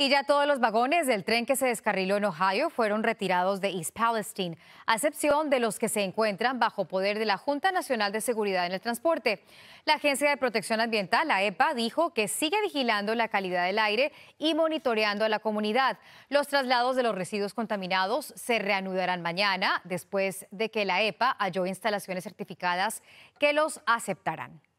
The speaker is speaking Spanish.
Y ya todos los vagones del tren que se descarriló en Ohio fueron retirados de East Palestine, a excepción de los que se encuentran bajo poder de la Junta Nacional de Seguridad en el Transporte. La Agencia de Protección Ambiental, la EPA, dijo que sigue vigilando la calidad del aire y monitoreando a la comunidad. Los traslados de los residuos contaminados se reanudarán mañana, después de que la EPA halló instalaciones certificadas que los aceptarán.